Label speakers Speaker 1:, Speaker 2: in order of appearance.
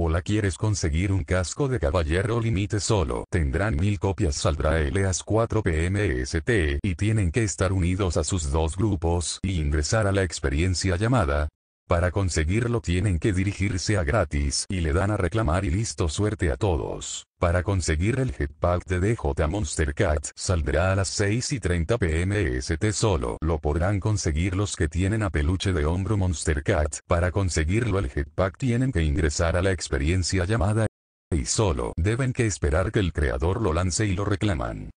Speaker 1: o la quieres conseguir un casco de caballero límite solo. Tendrán mil copias saldrá LAS e 4 PMST y tienen que estar unidos a sus dos grupos y ingresar a la experiencia llamada, para conseguirlo tienen que dirigirse a gratis y le dan a reclamar y listo suerte a todos. Para conseguir el jetpack de DJ Monster Cat saldrá a las 6 y 30 pm solo lo podrán conseguir los que tienen a peluche de hombro Monster Cat. Para conseguirlo el jetpack tienen que ingresar a la experiencia llamada y solo deben que esperar que el creador lo lance y lo reclaman.